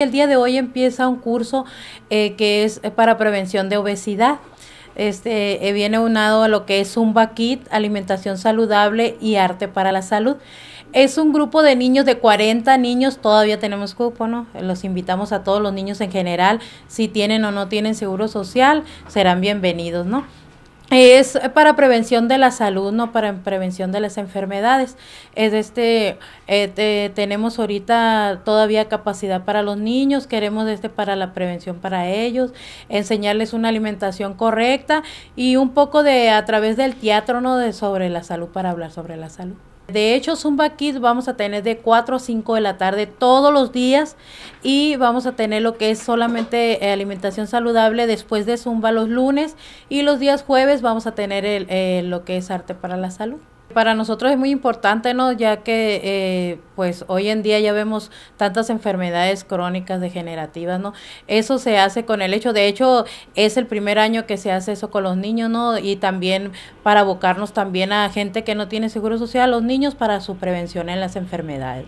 El día de hoy empieza un curso eh, que es eh, para prevención de obesidad. Este eh, viene unado a lo que es un Kit, alimentación saludable y arte para la salud. Es un grupo de niños de 40 niños, todavía tenemos cupo, ¿no? Los invitamos a todos los niños en general, si tienen o no tienen seguro social, serán bienvenidos, ¿no? es para prevención de la salud, no para prevención de las enfermedades. Es este, eh, tenemos ahorita todavía capacidad para los niños, queremos este para la prevención para ellos, enseñarles una alimentación correcta y un poco de a través del teatro, no de sobre la salud para hablar sobre la salud. De hecho, Zumba Kids vamos a tener de 4 a 5 de la tarde todos los días y vamos a tener lo que es solamente eh, alimentación saludable después de Zumba los lunes y los días jueves vamos a tener eh, lo que es arte para la salud. Para nosotros es muy importante, ¿no? Ya que eh, pues hoy en día ya vemos tantas enfermedades crónicas degenerativas, ¿no? Eso se hace con el hecho, de hecho es el primer año que se hace eso con los niños, ¿no? Y también para abocarnos también a gente que no tiene seguro social, los niños para su prevención en las enfermedades.